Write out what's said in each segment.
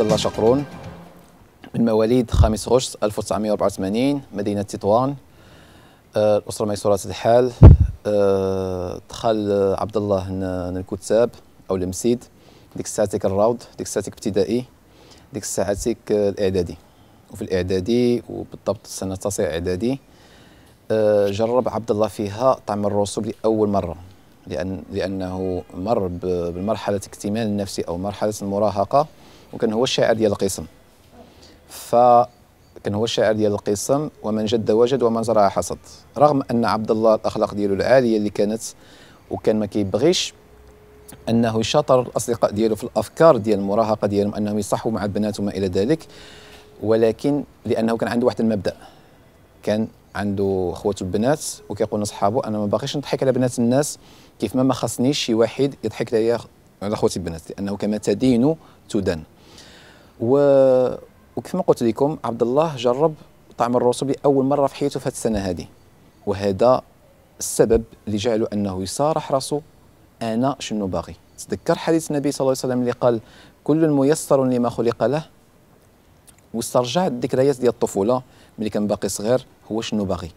عبد الله شقرون من مواليد 5 غشت 1984 مدينة تطوان الأسرة آه، ميسورة الحال آه، دخل عبد الله الكتاب أو المسيد ديك ساعتك الروض ديك ساعتك ابتدائي ديك ساعتك الإعدادي وفي الإعدادي وبالضبط السنة التاسعة إعدادي آه، جرب عبد الله فيها طعم الرسوب لأول مرة لأن لأنه مر بالمرحلة اكتمال النفسي أو مرحلة المراهقة وكان هو الشاعر ديال القسم فكان هو الشاعر ديال القسم ومن جد وجد ومن زرع حصد رغم ان عبد الله الاخلاق ديالو العاليه اللي كانت وكان ما كيبغيش انه يشاطر الاصدقاء ديالو في الافكار ديال المراهقه ديالهم انهم يصحوا مع البنات وما الى ذلك ولكن لانه كان عنده واحد المبدا كان عنده خواتو البنات وكيقول لصحابو انا ما باغيش نضحك على بنات الناس كيف ما ما خصنيش شي واحد يضحك عليا على خوتي البنات لانه كما تدين تدان و وكما قلت لكم عبد الله جرب طعم الرسوب لاول مره في حياته في هذه السنه هذه وهذا السبب اللي جعله انه يصارح راسه انا شنو باغي تذكر حديث النبي صلى الله عليه وسلم اللي قال كل ميسر لما خلق له واسترجع الذكريات ديال الطفوله ملي كان باقي صغير هو شنو باغي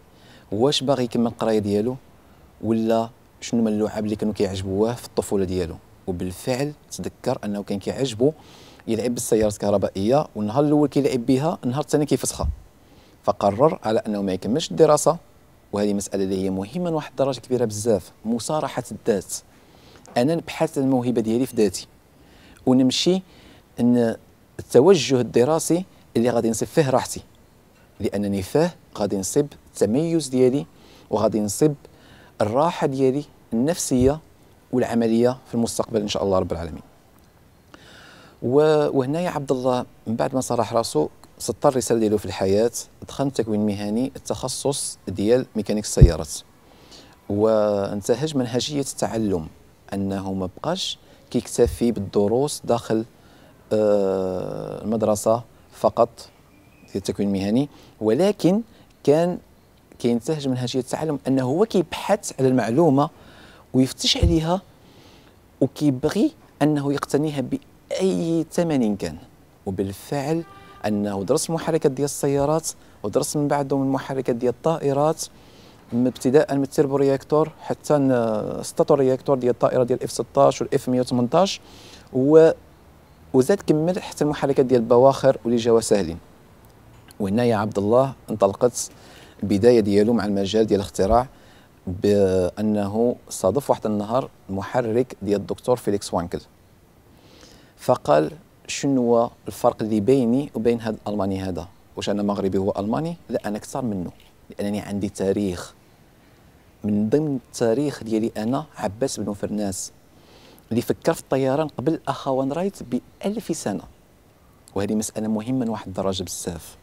واش باغي يكمل القرايه ديالو ولا شنو من اللعاب اللي كانوا كيعجبوه في الطفوله ديالو وبالفعل تذكر انه كان كيعجبو يلعب بالسيارات الكهربائيه والنهار الاول كيلعب بها النهار الثاني كيفسخها فقرر على انه ما يكملش الدراسه وهذه مساله اللي هي مهمه لواحد الدرجه كبيره بزاف مصارحه الذات انا نبحث عن الموهبه ديالي في ذاتي ونمشي ان التوجه الدراسي اللي غادي نصيب فيه راحتي لانني فيه غادي نصيب التميز ديالي وغادي نصيب الراحه ديالي النفسيه والعمليه في المستقبل ان شاء الله رب العالمين وهنايا عبد الله من بعد ما صرح راسو سطر يسال ديالو في الحياه دخل تكوين مهني التخصص ديال ميكانيك السيارات وانتهج منهجيه التعلم انه ما بقاش كيكتفي بالدروس داخل آه، المدرسه فقط ديال التكوين المهني ولكن كان كينتهج منهجيه التعلم انه هو كيبحث على المعلومه ويفتش عليها وكيبغي انه يقتنيها بأي ثمن كان وبالفعل أنه درس المحركات ديال السيارات ودرس من بعده من المحركات ديال الطائرات من ابتداء من التيربو رياكتور حتى ستاتور رياكتور ديال الطائره ديال اف 16 والاف 118 و وزاد كمل حتى المحركات ديال البواخر واللي جاوا ساهلين وهنا يا عبد الله انطلقت البدايه ديالو مع المجال ديال الاختراع بانه صادف واحد النهار المحرك ديال الدكتور فيليكس وانكل فقال شنو هو الفرق اللي بيني وبين هذا الالماني هذا واش انا مغربي هو الماني لا انا اكثر منه لانني عندي تاريخ من ضمن التاريخ ديالي انا عباس بن فرناس اللي فكر في الطيران قبل اخوان رايت بألف سنه وهذه مساله مهمه من واحد الدرجه بزاف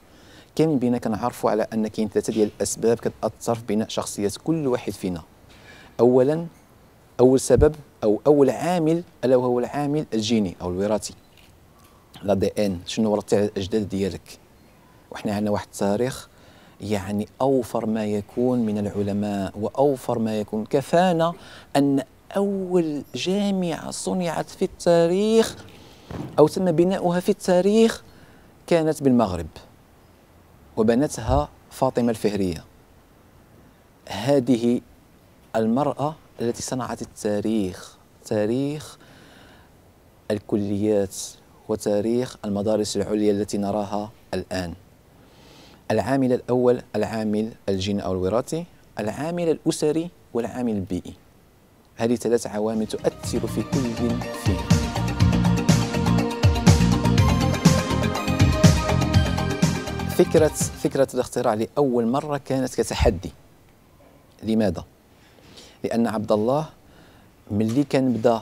كان بينا كنعرفوا على ان كاين ثلاثه ديال الاسباب كتاثر في بناء شخصيه كل واحد فينا اولا اول سبب او اول عامل الا وهو العامل الجيني او الوراثي لا دي ان شنو ورثتي على الاجداد ديالك وحنا عندنا واحد التاريخ يعني اوفر ما يكون من العلماء واوفر ما يكون كفانا ان اول جامعه صنعت في التاريخ او تم بناؤها في التاريخ كانت بالمغرب وبنتها فاطمه الفهريه هذه المراه التي صنعت التاريخ تاريخ الكليات وتاريخ المدارس العليا التي نراها الآن العامل الأول العامل الجيني أو الوراثي العامل الأسري والعامل البيئي هذه ثلاث عوامل تؤثر في كل فينا فكرة فكرة الاختراع لأول مرة كانت كتحدي لماذا؟ لان عبد الله ملي كان بدا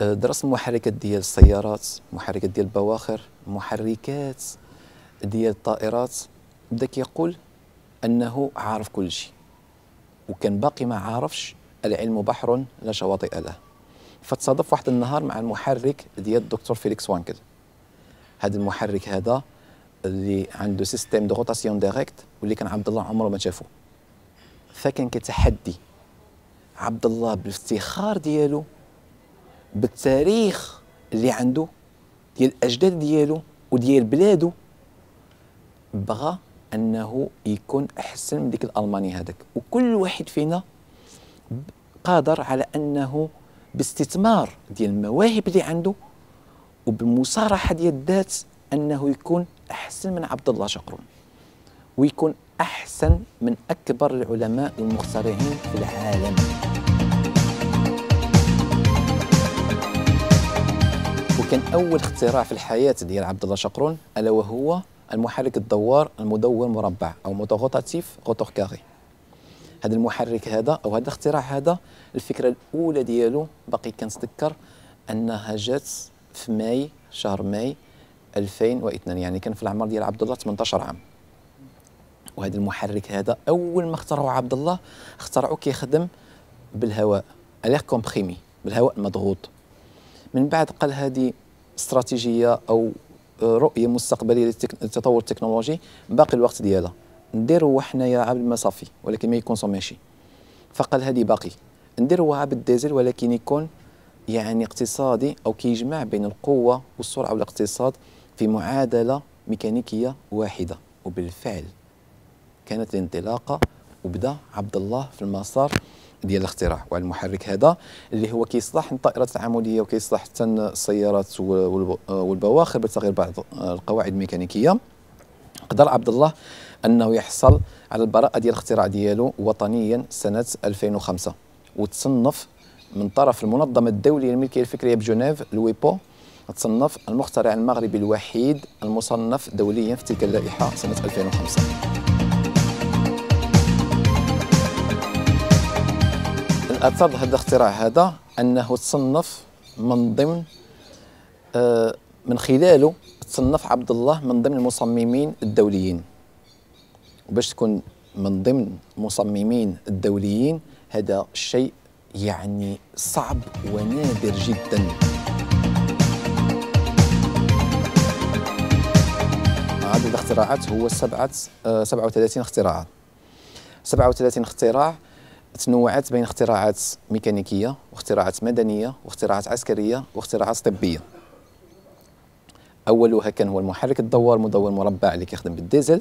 آه، درس المحركات ديال السيارات المحركات ديال البواخر المحركات ديال الطائرات بدا كيقول انه عارف كل شيء وكان باقي ما عارفش العلم بحر لا شواطئ له فتصادف واحد النهار مع المحرك ديال الدكتور فيليكس وانكل هذا المحرك هذا اللي عنده سيستيم دو روتاسيون ديريكت واللي كان عبد الله عمره ما شافو فكان كتحدي عبد الله بالافتخار ديالو بالتاريخ اللي عنده ديال الاجداد ديالو وديال بلادو بغى انه يكون احسن من ديك الالماني هذاك وكل واحد فينا قادر على انه باستثمار ديال المواهب اللي عنده وبالمصارحه ديال الذات انه يكون احسن من عبد الله شقرون ويكون احسن من اكبر العلماء المخترعين في العالم وكان اول اختراع في الحياه ديال عبد الله شقرون الا وهو المحرك الدوار المدور مربع او موتوغوتاتيف غوتور كاري هذا المحرك هذا او هذا الاختراع هذا الفكره الاولى ديالو باقي كنتذكر انها جات في ماي شهر ماي 2002 يعني كان في العمر ديال عبد الله 18 عام وهذا المحرك هذا اول ما اخترعوا عبد الله اخترعوه كيخدم بالهواء الير كومبريمي بالهواء المضغوط من بعد قال هذه استراتيجيه او آه، رؤيه مستقبليه للتطور التكنولوجي باقي الوقت ديالها نديروا حنايا عبد المصافي صافي ولكن ما يكون ماشي فقال هذه باقي نديروا عبد ديزل ولكن يكون يعني اقتصادي او كيجمع بين القوه والسرعه والاقتصاد في معادله ميكانيكيه واحده وبالفعل كانت الانطلاقه وبدا عبد الله في المسار ديال الاختراع والمحرك هذا اللي هو كيصلح الطائرات العموديه وكيصلح حتى السيارات والبواخر بتغيير بعض القواعد الميكانيكيه قدر عبد الله انه يحصل على البراءه ديال الاختراع ديالو وطنيا سنه 2005 وتصنف من طرف المنظمه الدوليه للملكيه الفكريه بجنيف الويبو تصنف المخترع المغربي الوحيد المصنف دوليا في تلك اللائحه سنه 2005 اثر هذا الاختراع هذا انه تصنف من ضمن آه، من خلاله تصنف عبد الله من ضمن المصممين الدوليين وباش تكون من ضمن المصممين الدوليين هذا الشيء يعني صعب ونادر جدا عدد الاختراعات هو سبعة 37 آه، سبعة 37 اختراع تنوعت بين اختراعات ميكانيكيه واختراعات مدنيه واختراعات عسكريه واختراعات طبيه اولها كان هو المحرك الدوار مدور مربع اللي كيخدم بالديزل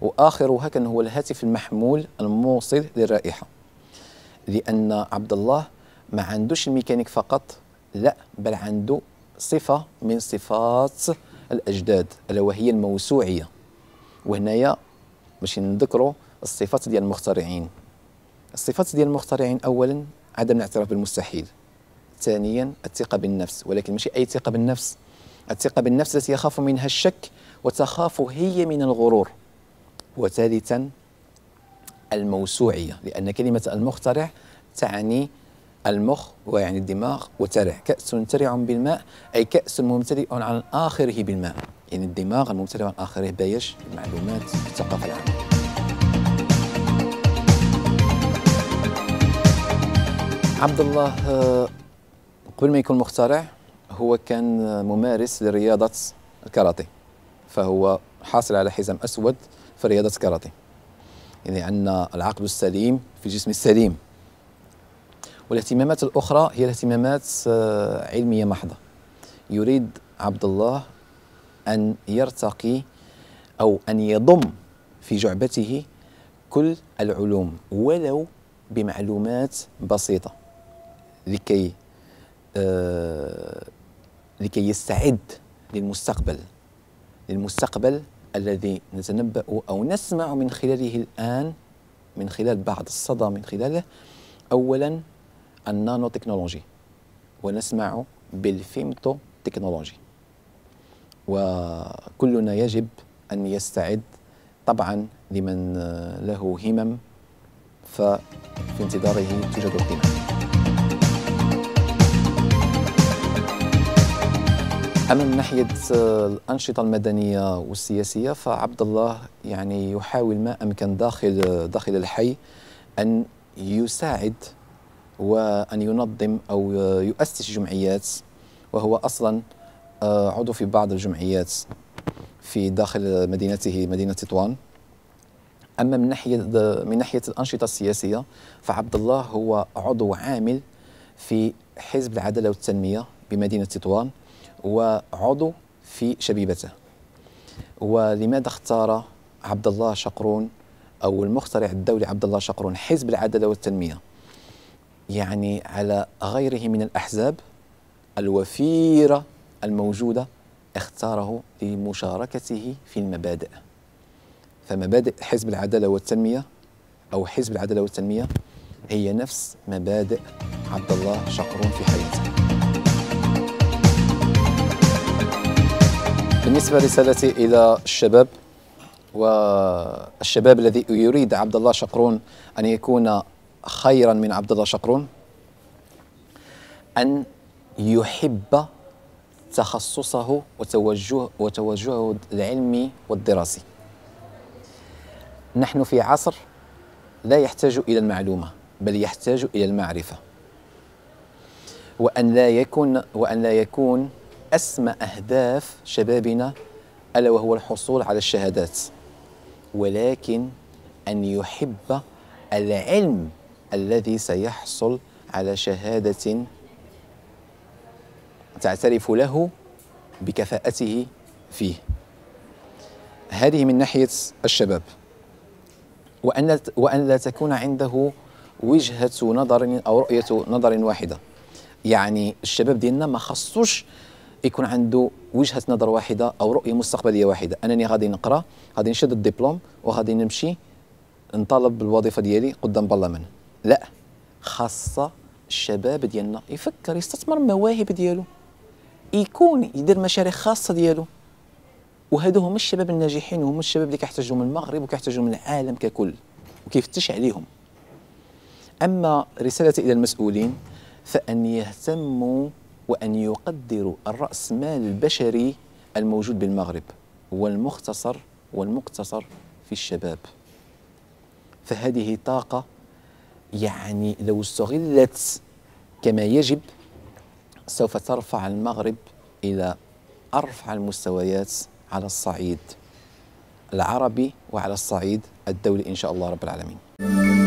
واخرها كان هو الهاتف المحمول الموصل للرائحه لان عبد الله ما عندوش الميكانيك فقط لا بل عنده صفه من صفات الاجداد الا وهي الموسوعيه وهنايا باش نذكروا الصفات ديال المخترعين الصفات ديال المخترعين اولا عدم الاعتراف بالمستحيل ثانيا الثقه بالنفس ولكن ماشي اي ثقه بالنفس الثقه بالنفس التي يخاف منها الشك وتخاف هي من الغرور وثالثا الموسوعيه لان كلمه المخترع تعني المخ ويعني الدماغ وترع كأس ترع بالماء أي كأس ممتلئ عن آخره بالماء يعني الدماغ الممتلئ عن آخره بايش المعلومات الثقافة العامة عبد الله آه، قبل ما يكون مخترع هو كان ممارس لرياضة الكاراتيه فهو حاصل على حزام أسود في رياضة الكاراتيه يعني عندنا العقل السليم في الجسم السليم والاهتمامات الأخرى هي الاهتمامات آه، علمية محضة يريد عبد الله أن يرتقي أو أن يضم في جعبته كل العلوم ولو بمعلومات بسيطه لكي آه، لكي يستعد للمستقبل للمستقبل الذي نتنبأ أو نسمع من خلاله الآن من خلال بعض الصدى من خلاله أولا النانو تكنولوجي ونسمع بالفيمتو تكنولوجي وكلنا يجب أن يستعد طبعا لمن له همم ففي انتظاره توجد القمم أما من ناحية آه، الأنشطة المدنية والسياسية فعبد الله يعني يحاول ما أمكن داخل آه، داخل الحي أن يساعد وأن ينظم أو آه، يؤسس جمعيات وهو أصلا عضو في بعض الجمعيات في داخل مدينته مدينة تطوان أما من ناحية من ناحية الأنشطة السياسية فعبد الله هو عضو عامل في حزب العدالة والتنمية بمدينة تطوان وعضو في شبيبته ولماذا اختار عبد الله شقرون أو المخترع الدولي عبد الله شقرون حزب العدالة والتنمية يعني على غيره من الأحزاب الوفيرة الموجودة اختاره لمشاركته في المبادئ فمبادئ حزب العدالة والتنمية أو حزب العدالة والتنمية هي نفس مبادئ عبد الله شقرون في حياته بالنسبة رسالتي إلى الشباب والشباب الذي يريد عبد الله شقرون أن يكون خيرا من عبد الله شقرون أن يحب تخصصه وتوجه وتوجهه العلمي والدراسي نحن في عصر لا يحتاج إلى المعلومة بل يحتاج إلى المعرفة وأن لا يكون وأن لا يكون أسمى أهداف شبابنا ألا وهو الحصول على الشهادات ولكن أن يحب العلم الذي سيحصل على شهادة تعترف له بكفاءته فيه هذه من ناحية الشباب وأن, وأن لا تكون عنده وجهة نظر أو رؤية نظر واحدة يعني الشباب ديالنا ما خصوش يكون عنده وجهه نظر واحده او رؤيه مستقبليه واحده انني غادي نقرا غادي نشد الدبلوم وغادي نمشي نطالب بالوظيفه ديالي قدام برلمان لا خاصه الشباب ديالنا يفكر يستثمر المواهب ديالو يكون يدير مشاريع خاصه ديالو وهادو هما الشباب الناجحين وهما الشباب اللي كيحتاجوا من المغرب وكيحتاجوا من العالم ككل وكيفتش عليهم اما رسالتي الى المسؤولين فان يهتموا وأن يقدروا الرأس مال البشري الموجود بالمغرب والمختصر والمقتصر في الشباب فهذه طاقة يعني لو استغلت كما يجب سوف ترفع المغرب إلى أرفع المستويات على الصعيد العربي وعلى الصعيد الدولي إن شاء الله رب العالمين